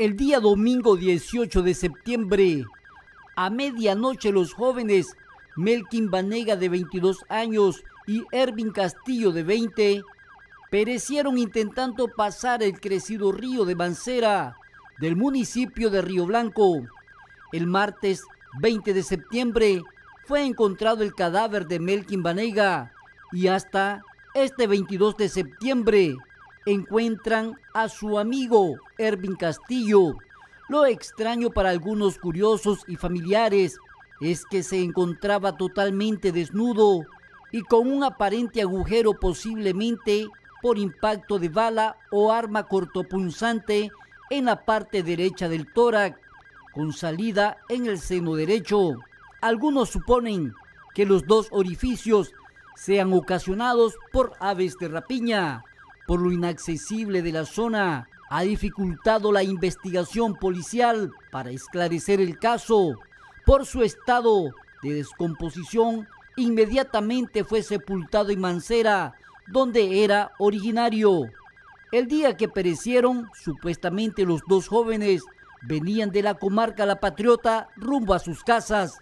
El día domingo 18 de septiembre, a medianoche los jóvenes Melkin Banega de 22 años y Ervin Castillo de 20 perecieron intentando pasar el crecido río de Bancera del municipio de Río Blanco. El martes 20 de septiembre fue encontrado el cadáver de Melkin Banega y hasta este 22 de septiembre encuentran a su amigo Ervin Castillo. Lo extraño para algunos curiosos y familiares es que se encontraba totalmente desnudo y con un aparente agujero posiblemente por impacto de bala o arma cortopunzante en la parte derecha del tórax, con salida en el seno derecho. Algunos suponen que los dos orificios sean ocasionados por aves de rapiña por lo inaccesible de la zona ha dificultado la investigación policial para esclarecer el caso. Por su estado de descomposición, inmediatamente fue sepultado en Mancera, donde era originario. El día que perecieron, supuestamente los dos jóvenes venían de la comarca La Patriota rumbo a sus casas